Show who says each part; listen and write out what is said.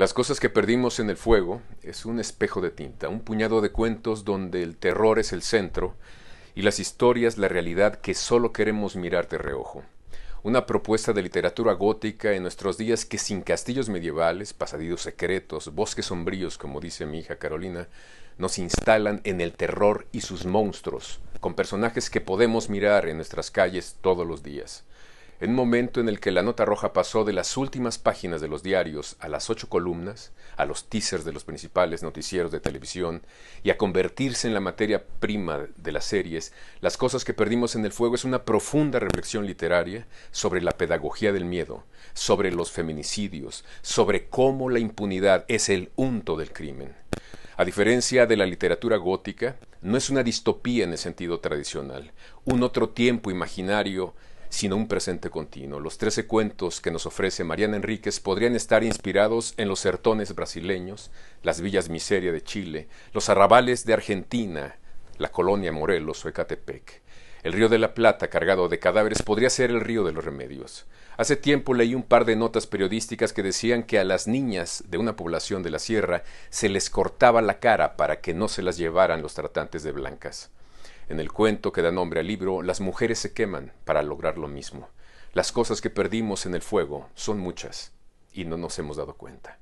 Speaker 1: Las cosas que perdimos en el fuego es un espejo de tinta, un puñado de cuentos donde el terror es el centro y las historias la realidad que solo queremos mirar de reojo. Una propuesta de literatura gótica en nuestros días que sin castillos medievales, pasadillos secretos, bosques sombríos, como dice mi hija Carolina, nos instalan en el terror y sus monstruos, con personajes que podemos mirar en nuestras calles todos los días. En un momento en el que la nota roja pasó de las últimas páginas de los diarios a las ocho columnas, a los teasers de los principales noticieros de televisión y a convertirse en la materia prima de las series, Las cosas que perdimos en el fuego es una profunda reflexión literaria sobre la pedagogía del miedo, sobre los feminicidios, sobre cómo la impunidad es el unto del crimen. A diferencia de la literatura gótica, no es una distopía en el sentido tradicional, un otro tiempo imaginario sino un presente continuo. Los trece cuentos que nos ofrece Mariana Enríquez podrían estar inspirados en los sertones brasileños, las villas miseria de Chile, los arrabales de Argentina, la colonia Morelos o Ecatepec. El río de la Plata, cargado de cadáveres, podría ser el río de los remedios. Hace tiempo leí un par de notas periodísticas que decían que a las niñas de una población de la sierra se les cortaba la cara para que no se las llevaran los tratantes de blancas. En el cuento que da nombre al libro, las mujeres se queman para lograr lo mismo. Las cosas que perdimos en el fuego son muchas y no nos hemos dado cuenta.